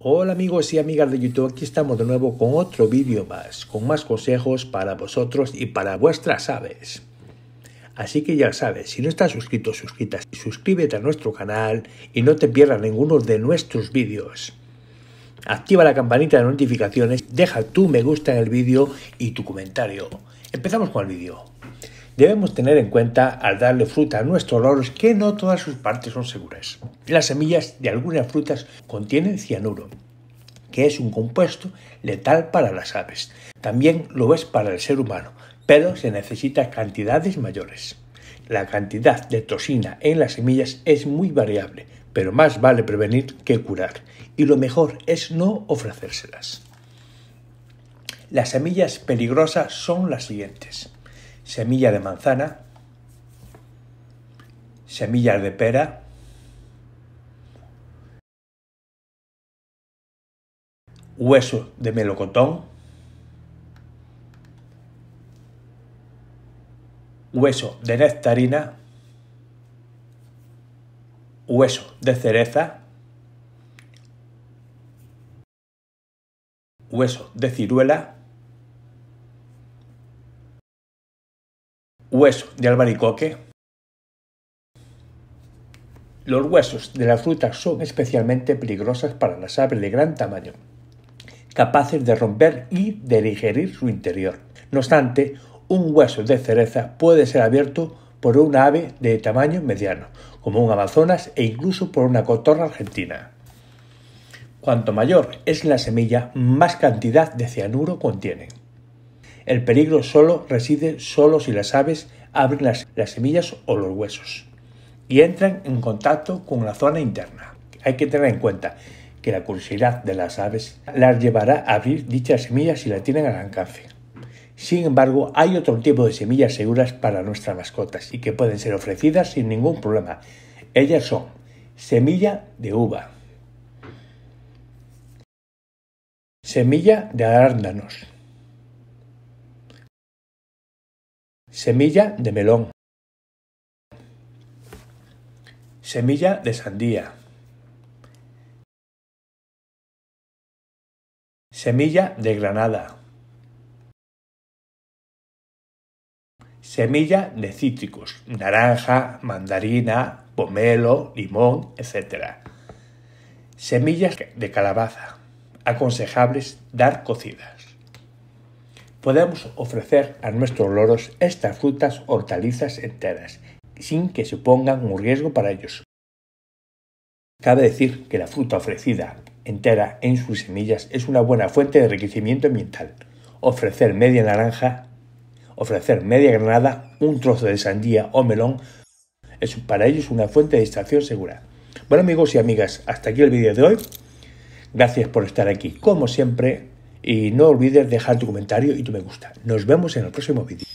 Hola amigos y amigas de YouTube, aquí estamos de nuevo con otro vídeo más, con más consejos para vosotros y para vuestras aves. Así que ya sabes, si no estás suscrito, suscrita, suscríbete a nuestro canal y no te pierdas ninguno de nuestros vídeos. Activa la campanita de notificaciones, deja tu me gusta en el vídeo y tu comentario. Empezamos con el vídeo debemos tener en cuenta al darle fruta a nuestros loros que no todas sus partes son seguras. Las semillas de algunas frutas contienen cianuro, que es un compuesto letal para las aves. También lo es para el ser humano, pero se necesitan cantidades mayores. La cantidad de toxina en las semillas es muy variable, pero más vale prevenir que curar, y lo mejor es no ofrecérselas. Las semillas peligrosas son las siguientes semilla de manzana, semillas de pera, hueso de melocotón, hueso de nectarina, hueso de cereza, hueso de ciruela, Hueso de albaricoque. Los huesos de las frutas son especialmente peligrosas para las aves de gran tamaño, capaces de romper y de digerir su interior. No obstante, un hueso de cereza puede ser abierto por una ave de tamaño mediano, como un amazonas e incluso por una cotorra argentina. Cuanto mayor es la semilla, más cantidad de cianuro contiene. El peligro solo reside solo si las aves abren las, semillas o los huesos y entran en contacto con la zona interna. Hay que tener en cuenta que la curiosidad de las aves las llevará a abrir dichas semillas si la tienen al alcance. Sin embargo, hay otro tipo de semillas seguras para nuestras mascotas y que pueden ser ofrecidas sin ningún problema. Ellas son semilla de uva, semilla de arándanos, Semilla de melón. Semilla de sandía. Semilla de granada. Semilla de cítricos, naranja, mandarina, pomelo, limón, etc. Semillas de calabaza. Aconsejables dar cocidas. Podemos ofrecer a nuestros loros estas frutas hortalizas enteras, sin que supongan un riesgo para ellos. Cabe decir que la fruta ofrecida entera en sus semillas es una buena fuente de enriquecimiento ambiental. Ofrecer media naranja, ofrecer media granada, un trozo de sandía o melón es para ellos una fuente de distracción segura. Bueno amigos y amigas, hasta aquí el vídeo de hoy. Gracias por estar aquí. Como siempre, y no olvides dejar tu comentario y tu me gusta. Nos vemos en el próximo vídeo.